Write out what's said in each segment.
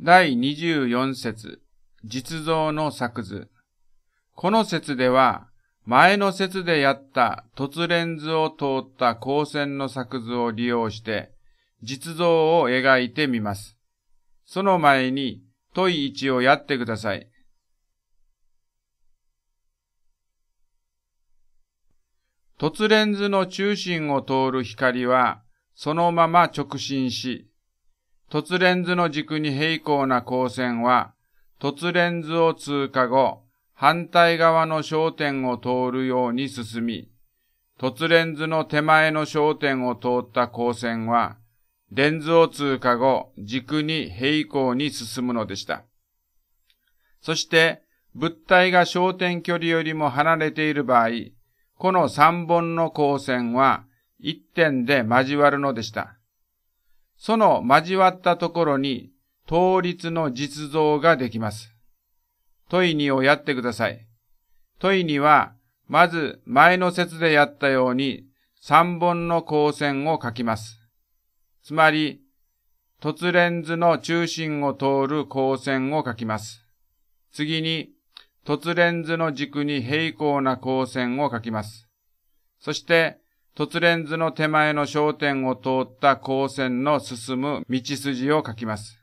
第24節、実像の作図。この説では、前の説でやった凸レンズを通った光線の作図を利用して、実像を描いてみます。その前に、問い1をやってください。凸レンズの中心を通る光は、そのまま直進し、突ンズの軸に平行な光線は、突ンズを通過後、反対側の焦点を通るように進み、突レンズの手前の焦点を通った光線は、レンズを通過後、軸に平行に進むのでした。そして、物体が焦点距離よりも離れている場合、この3本の光線は1点で交わるのでした。その交わったところに、倒立の実像ができます。問い2をやってください。問い2は、まず前の説でやったように、三本の光線を書きます。つまり、凸レンズの中心を通る光線を書きます。次に、凸レンズの軸に平行な光線を書きます。そして、突レンズの手前の焦点を通った光線の進む道筋を書きます。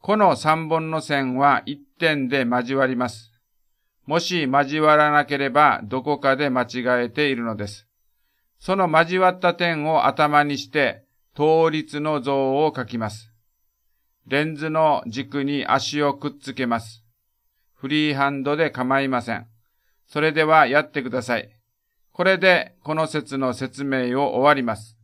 この3本の線は1点で交わります。もし交わらなければどこかで間違えているのです。その交わった点を頭にして倒立の像を書きます。レンズの軸に足をくっつけます。フリーハンドで構いません。それではやってください。これでこの説の説明を終わります。